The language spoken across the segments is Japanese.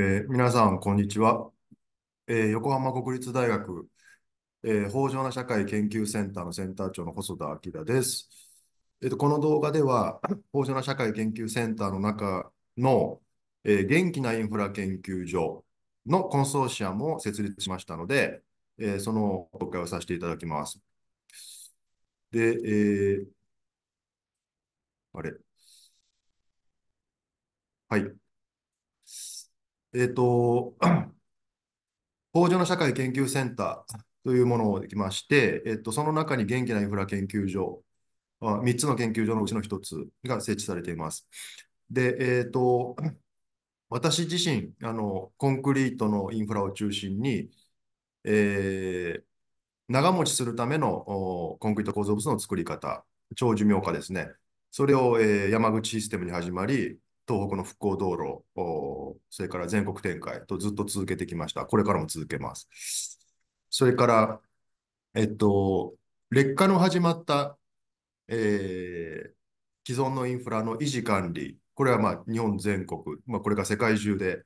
えー、皆さん、こんにちは。えー、横浜国立大学、えー、法上な社会研究センターのセンター長の細田明です。えーと、この動画では、法上な社会研究センターの中の、えー、元気なインフラ研究所のコンソーシアムを設立しましたので、えー、その伺いをさせていただきます。で、えー、あれ。はい。えっ、と、工 場の社会研究センターというものをできまして、えっ、と、その中に元気なインフラ研究所、3つの研究所のうちの1つが設置されています。で、えっ、と、私自身あの、コンクリートのインフラを中心に、えー、長持ちするためのコンクリート構造物の作り方、長寿命化ですね。それを、えー、山口システムに始まり、東北の復興道路、それから全国展開とずっと続けてきました。これからも続けます。それから、えっと、劣化の始まった、えー、既存のインフラの維持管理、これはまあ日本全国、まあ、これが世界中で、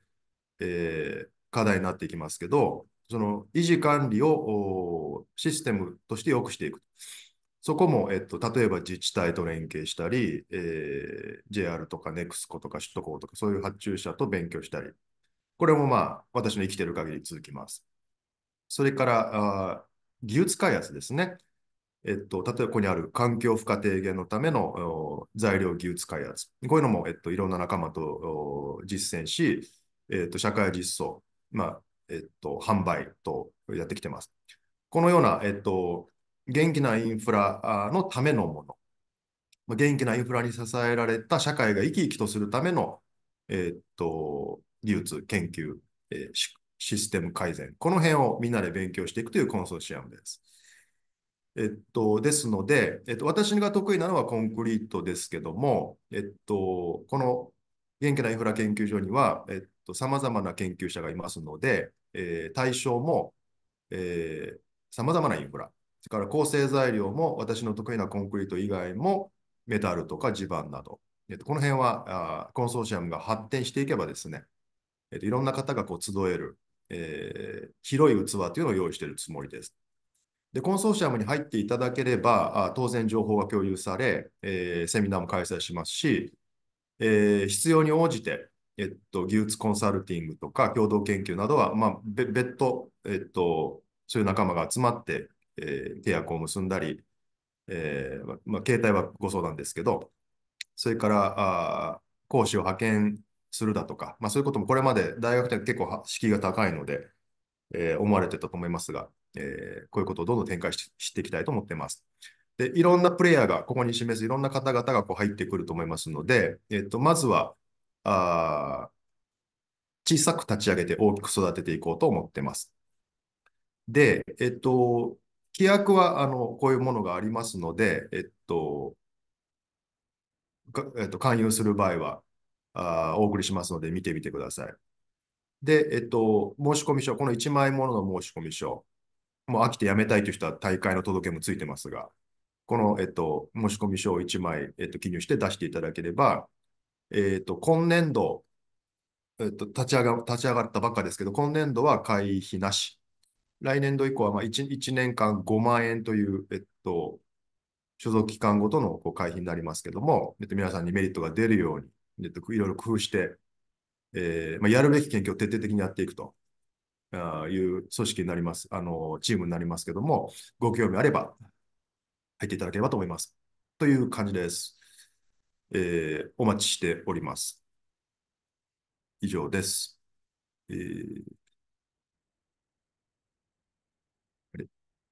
えー、課題になっていきますけど、その維持管理をシステムとして良くしていく。そこも、えっと、例えば自治体と連携したり、えー、JR とか NEXCO とか首都高とか、そういう発注者と勉強したり、これもまあ、私の生きてる限り続きます。それから、あ技術開発ですね。えっと、例えばここにある環境負荷低減のための材料技術開発。こういうのも、えっと、いろんな仲間と実践し、えっと、社会実装、まあ、えっと、販売とやってきてます。このような、えっと、元気なインフラのためのもの、元気なインフラに支えられた社会が生き生きとするための、えー、っと技術、研究、えー、システム改善、この辺をみんなで勉強していくというコンソーシアムです。えっと、ですので、えっと、私が得意なのはコンクリートですけども、えっと、この元気なインフラ研究所には、えっと、まな研究者がいますので、えー、対象も、えまざまなインフラ、それから構成材料も私の得意なコンクリート以外もメタルとか地盤など、えっと、この辺はあコンソーシアムが発展していけばですね、えっと、いろんな方がこう集える、えー、広い器というのを用意しているつもりです。で、コンソーシアムに入っていただければ、あ当然情報が共有され、えー、セミナーも開催しますし、えー、必要に応じて、えっと、技術コンサルティングとか共同研究などは、まあ、別途、えっと、そういう仲間が集まってえー、契約を結んだり、えー、まあ、携帯はご相談ですけど、それから、あ講師を派遣するだとか、まあ、そういうこともこれまで大学で結構敷居が高いので、えー、思われてたと思いますが、えー、こういうことをどんどん展開ししていきたいと思っています。で、いろんなプレイヤーが、ここに示すいろんな方々がこう入ってくると思いますので、えっと、まずは、あ小さく立ち上げて大きく育てていこうと思ってます。で、えっと、規約はあのこういうものがありますので、えっと、えっと、勧誘する場合はあお送りしますので見てみてください。で、えっと、申し込み書、この1枚ものの申し込み書、もう飽きてやめたいという人は大会の届けもついてますが、この、えっと、申し込み書を1枚、えっと、記入して出していただければ、えっと、今年度、えっと、立ち上が立ち上がったばっかですけど、今年度は会費なし来年度以降はまあ 1, 1年間5万円という、えっと、所属期間ごとのこう会費になりますけども、えっと、皆さんにメリットが出るように、えっと、いろいろ工夫して、えーまあ、やるべき研究を徹底的にやっていくという組織になります、あのチームになりますけども、ご興味あれば入っていただければと思います。という感じです。えー、お待ちしております。以上です。えー